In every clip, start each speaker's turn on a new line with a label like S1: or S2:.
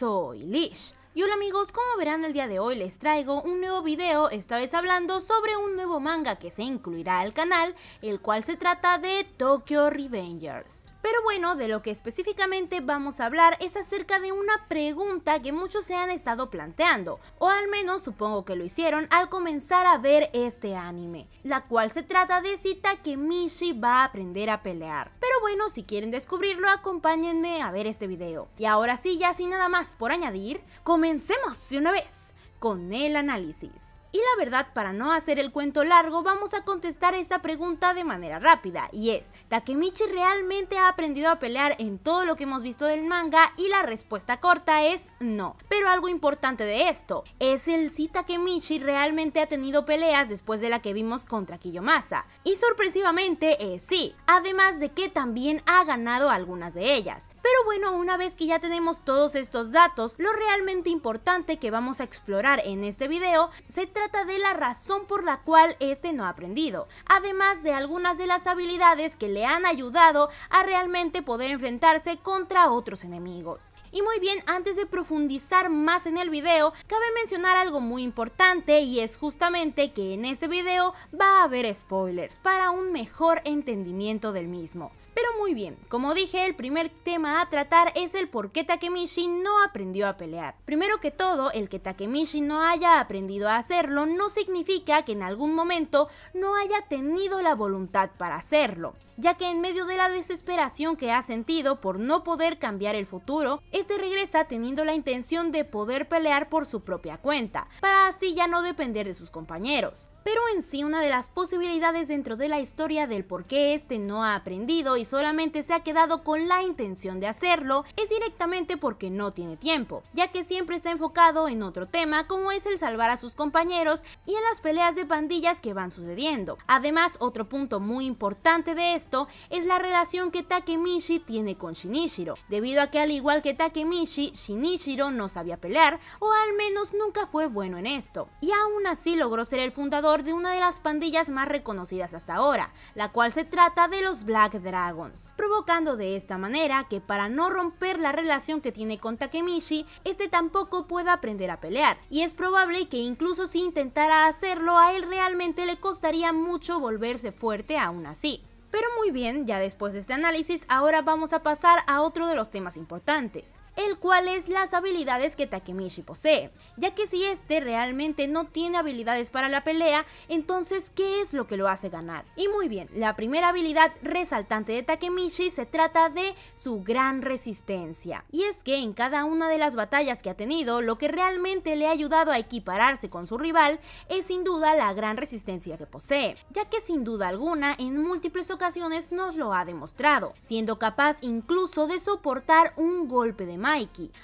S1: soy Lish. Y hola amigos, como verán el día de hoy les traigo un nuevo video, esta vez hablando sobre un nuevo manga que se incluirá al canal, el cual se trata de Tokyo Revengers. Pero bueno, de lo que específicamente vamos a hablar es acerca de una pregunta que muchos se han estado planteando, o al menos supongo que lo hicieron al comenzar a ver este anime, la cual se trata de cita que Mishi va a aprender a pelear. Pero bueno, si quieren descubrirlo, acompáñenme a ver este video. Y ahora sí, ya sin nada más por añadir, comencemos de una vez con el análisis. Y la verdad, para no hacer el cuento largo, vamos a contestar esta pregunta de manera rápida, y es, ¿Takemichi realmente ha aprendido a pelear en todo lo que hemos visto del manga? Y la respuesta corta es no. Pero algo importante de esto, es el si Takemichi realmente ha tenido peleas después de la que vimos contra Kiyomasa. Y sorpresivamente es sí, además de que también ha ganado algunas de ellas. Pero bueno, una vez que ya tenemos todos estos datos, lo realmente importante que vamos a explorar en este video se trata trata de la razón por la cual este no ha aprendido, además de algunas de las habilidades que le han ayudado a realmente poder enfrentarse contra otros enemigos. Y muy bien, antes de profundizar más en el video, cabe mencionar algo muy importante y es justamente que en este video va a haber spoilers para un mejor entendimiento del mismo. Pero muy bien, como dije, el primer tema a tratar es el por qué Takemichi no aprendió a pelear. Primero que todo, el que Takemichi no haya aprendido a hacerlo no significa que en algún momento no haya tenido la voluntad para hacerlo ya que en medio de la desesperación que ha sentido por no poder cambiar el futuro, este regresa teniendo la intención de poder pelear por su propia cuenta, para así ya no depender de sus compañeros pero en sí una de las posibilidades dentro de la historia del por qué este no ha aprendido y solamente se ha quedado con la intención de hacerlo es directamente porque no tiene tiempo, ya que siempre está enfocado en otro tema como es el salvar a sus compañeros y en las peleas de pandillas que van sucediendo. Además, otro punto muy importante de esto es la relación que Takemichi tiene con Shinichiro, debido a que al igual que Takemichi, Shinichiro no sabía pelear o al menos nunca fue bueno en esto, y aún así logró ser el fundador de una de las pandillas más reconocidas hasta ahora, la cual se trata de los Black Dragons, provocando de esta manera que para no romper la relación que tiene con Takemichi, este tampoco pueda aprender a pelear, y es probable que incluso si intentara hacerlo a él realmente le costaría mucho volverse fuerte aún así. Pero muy bien, ya después de este análisis, ahora vamos a pasar a otro de los temas importantes, el cual es las habilidades que Takemichi posee, ya que si este realmente no tiene habilidades para la pelea, entonces ¿qué es lo que lo hace ganar? Y muy bien, la primera habilidad resaltante de Takemichi se trata de su gran resistencia, y es que en cada una de las batallas que ha tenido, lo que realmente le ha ayudado a equipararse con su rival es sin duda la gran resistencia que posee, ya que sin duda alguna en múltiples ocasiones nos lo ha demostrado, siendo capaz incluso de soportar un golpe de mano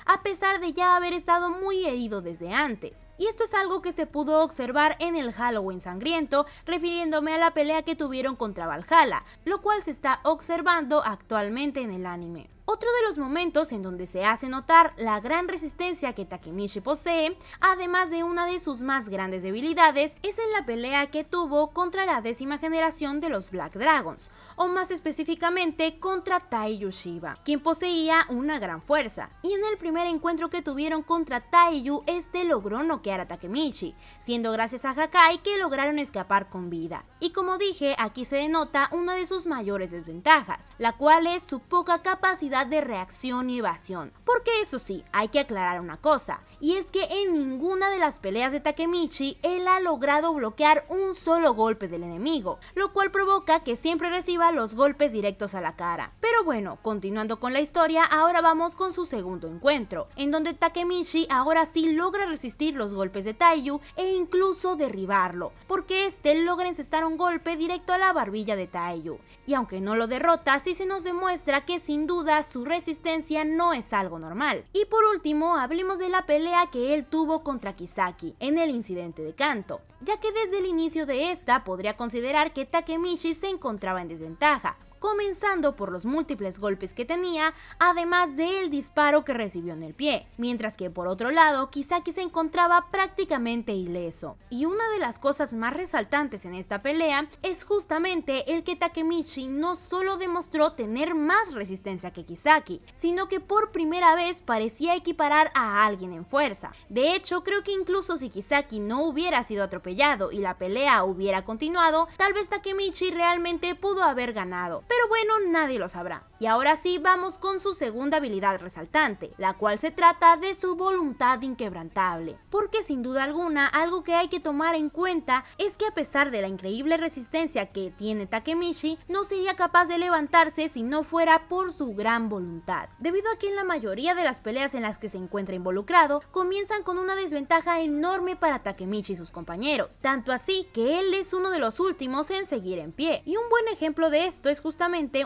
S1: a pesar de ya haber estado muy herido desde antes. Y esto es algo que se pudo observar en el Halloween sangriento, refiriéndome a la pelea que tuvieron contra Valhalla, lo cual se está observando actualmente en el anime. Otro de los momentos en donde se hace notar la gran resistencia que Takemichi posee, además de una de sus más grandes debilidades, es en la pelea que tuvo contra la décima generación de los Black Dragons, o más específicamente contra Tai Shiba, quien poseía una gran fuerza, y en el primer encuentro que tuvieron contra Taiyu este logró noquear a Takemichi, siendo gracias a Hakai que lograron escapar con vida. Y como dije, aquí se denota una de sus mayores desventajas, la cual es su poca capacidad de reacción y evasión. Porque eso sí, hay que aclarar una cosa, y es que en ninguna de las peleas de Takemichi él ha logrado bloquear un solo golpe del enemigo, lo cual provoca que siempre reciba los golpes directos a la cara. Pero bueno, continuando con la historia, ahora vamos con su segundo encuentro, en donde Takemichi ahora sí logra resistir los golpes de Taiyu e incluso derribarlo, porque este logra encestar un golpe directo a la barbilla de Taiyu. Y aunque no lo derrota, sí se nos demuestra que sin duda su resistencia no es algo normal. Y por último, hablemos de la pelea que él tuvo contra Kisaki en el incidente de Kanto, ya que desde el inicio de esta podría considerar que Takemichi se encontraba en desventaja, comenzando por los múltiples golpes que tenía, además del disparo que recibió en el pie, mientras que por otro lado Kisaki se encontraba prácticamente ileso. Y una de las cosas más resaltantes en esta pelea es justamente el que Takemichi no solo demostró tener más resistencia que Kisaki, sino que por primera vez parecía equiparar a alguien en fuerza. De hecho, creo que incluso si Kisaki no hubiera sido atropellado y la pelea hubiera continuado, tal vez Takemichi realmente pudo haber ganado pero bueno, nadie lo sabrá. Y ahora sí, vamos con su segunda habilidad resaltante, la cual se trata de su voluntad inquebrantable. Porque sin duda alguna, algo que hay que tomar en cuenta es que a pesar de la increíble resistencia que tiene Takemichi, no sería capaz de levantarse si no fuera por su gran voluntad. Debido a que en la mayoría de las peleas en las que se encuentra involucrado, comienzan con una desventaja enorme para Takemichi y sus compañeros. Tanto así que él es uno de los últimos en seguir en pie. Y un buen ejemplo de esto es justamente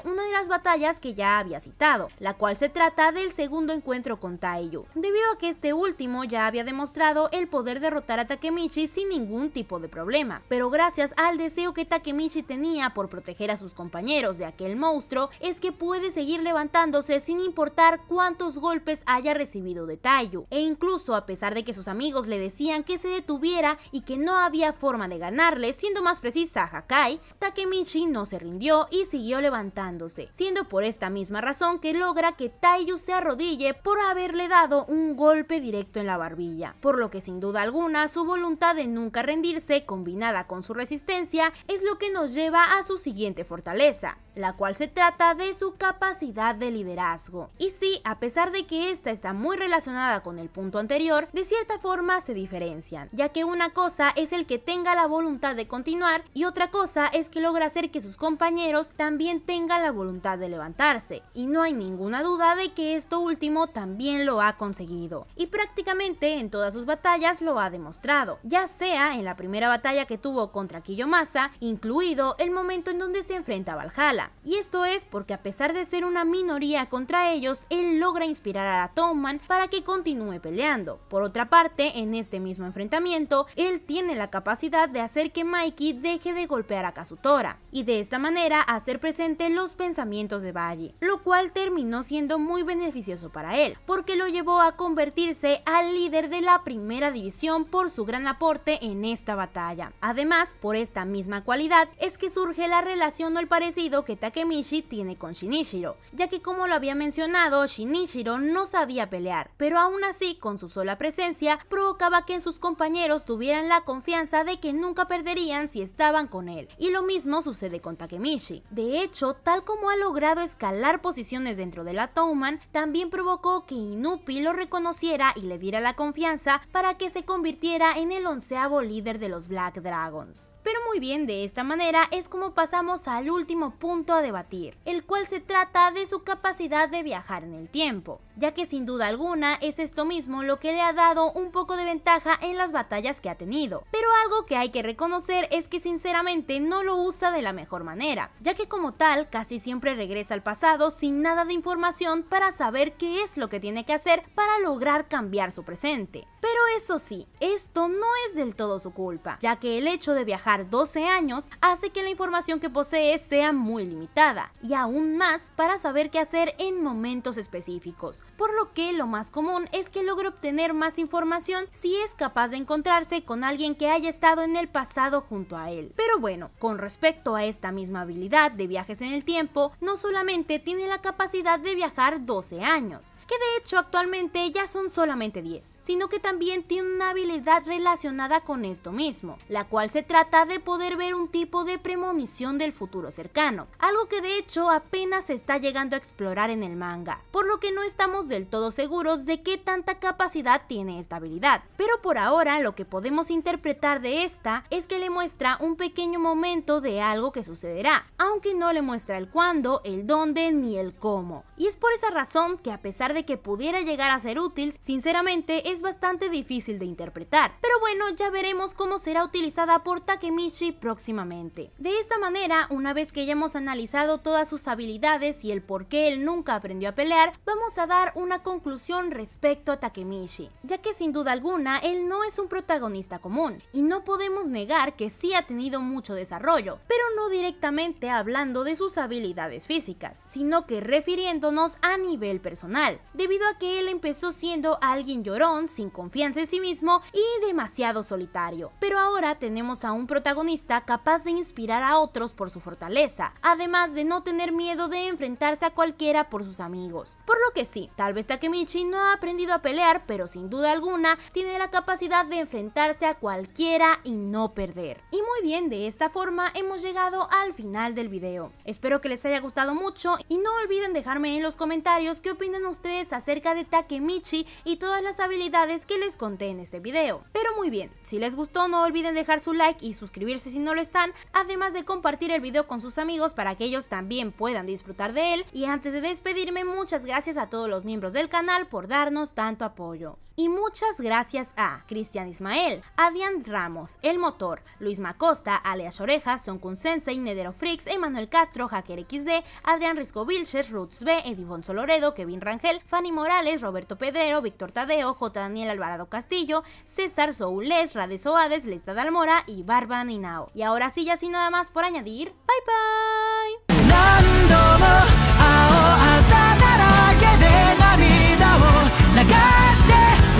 S1: una de las batallas que ya había citado, la cual se trata del segundo encuentro con Taiyu, debido a que este último ya había demostrado el poder derrotar a Takemichi sin ningún tipo de problema, pero gracias al deseo que Takemichi tenía por proteger a sus compañeros de aquel monstruo, es que puede seguir levantándose sin importar cuántos golpes haya recibido de Taiyu, e incluso a pesar de que sus amigos le decían que se detuviera y que no había forma de ganarle, siendo más precisa Hakai, Takemichi no se rindió y siguió levantándose, siendo por esta misma razón que logra que Taiyu se arrodille por haberle dado un golpe directo en la barbilla, por lo que sin duda alguna su voluntad de nunca rendirse combinada con su resistencia es lo que nos lleva a su siguiente fortaleza, la cual se trata de su capacidad de liderazgo. Y sí, a pesar de que esta está muy relacionada con el punto anterior, de cierta forma se diferencian, ya que una cosa es el que tenga la voluntad de continuar y otra cosa es que logra hacer que sus compañeros también tenga la voluntad de levantarse, y no hay ninguna duda de que esto último también lo ha conseguido, y prácticamente en todas sus batallas lo ha demostrado, ya sea en la primera batalla que tuvo contra Kiyomasa, incluido el momento en donde se enfrenta a Valhalla, y esto es porque a pesar de ser una minoría contra ellos, él logra inspirar a Toman para que continúe peleando. Por otra parte, en este mismo enfrentamiento, él tiene la capacidad de hacer que Mikey deje de golpear a Kazutora, y de esta manera hacer presente los pensamientos de Valle, lo cual terminó siendo muy beneficioso para él, porque lo llevó a convertirse al líder de la primera división por su gran aporte en esta batalla. Además, por esta misma cualidad es que surge la relación o el parecido que Takemichi tiene con Shinichiro, ya que como lo había mencionado, Shinichiro no sabía pelear, pero aún así con su sola presencia provocaba que en sus compañeros tuvieran la confianza de que nunca perderían si estaban con él, y lo mismo sucede con Takemichi. De hecho, tal como ha logrado escalar posiciones dentro de la Towman, también provocó que Inupi lo reconociera y le diera la confianza para que se convirtiera en el onceavo líder de los Black Dragons. Pero muy bien, de esta manera es como pasamos al último punto a debatir, el cual se trata de su capacidad de viajar en el tiempo, ya que sin duda alguna es esto mismo lo que le ha dado un poco de ventaja en las batallas que ha tenido. Pero algo que hay que reconocer es que sinceramente no lo usa de la mejor manera, ya que como tal casi siempre regresa al pasado sin nada de información para saber qué es lo que tiene que hacer para lograr cambiar su presente. Pero eso sí, esto no es del todo su culpa, ya que el hecho de viajar 12 años hace que la información que posee sea muy limitada, y aún más para saber qué hacer en momentos específicos, por lo que lo más común es que logre obtener más información si es capaz de encontrarse con alguien que haya estado en el pasado junto a él. Pero bueno, con respecto a esta misma habilidad de viajes en el tiempo, no solamente tiene la capacidad de viajar 12 años, que de hecho actualmente ya son solamente 10, sino que también tiene una habilidad relacionada con esto mismo, la cual se trata de poder ver un tipo de premonición del futuro cercano, algo que de hecho apenas se está llegando a explorar en el manga, por lo que no estamos del todo seguros de qué tanta capacidad tiene esta habilidad, pero por ahora lo que podemos interpretar de esta es que le muestra un pequeño momento de algo que sucederá, aunque no le muestra el cuándo, el dónde ni el cómo. Y es por esa razón que a pesar de que pudiera llegar a ser útil, sinceramente es bastante difícil de interpretar. Pero bueno, ya veremos cómo será utilizada por Taken Takemichi próximamente. De esta manera, una vez que hayamos analizado todas sus habilidades y el por qué él nunca aprendió a pelear, vamos a dar una conclusión respecto a Takemichi, ya que sin duda alguna él no es un protagonista común, y no podemos negar que sí ha tenido mucho desarrollo, pero no directamente hablando de sus habilidades físicas, sino que refiriéndonos a nivel personal, debido a que él empezó siendo alguien llorón, sin confianza en sí mismo y demasiado solitario. Pero ahora tenemos a un protagonista capaz de inspirar a otros por su fortaleza, además de no tener miedo de enfrentarse a cualquiera por sus amigos. Por lo que sí, tal vez Takemichi no ha aprendido a pelear, pero sin duda alguna tiene la capacidad de enfrentarse a cualquiera y no perder. Y muy bien, de esta forma hemos llegado al final del video. Espero que les haya gustado mucho y no olviden dejarme en los comentarios qué opinan ustedes acerca de Takemichi y todas las habilidades que les conté en este video. Pero muy bien, si les gustó no olviden dejar su like y sus suscribirse si no lo están, además de compartir el video con sus amigos para que ellos también puedan disfrutar de él. Y antes de despedirme, muchas gracias a todos los miembros del canal por darnos tanto apoyo. Y muchas gracias a Cristian Ismael, Adrián Ramos, El Motor, Luis Macosta, Aleas Orejas, Kun Sensei, Nedero Fricks, Emanuel Castro, Hacker XD, Adrián Risco Vilches, Roots B, Edifonso Loredo, Kevin Rangel, Fanny Morales, Roberto Pedrero, Víctor Tadeo, J. Daniel Alvarado Castillo, César Soules, Rades Oades, Lesta Dalmora y Bárbara y ahora sí, ya sin nada más por añadir, bye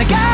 S1: bye.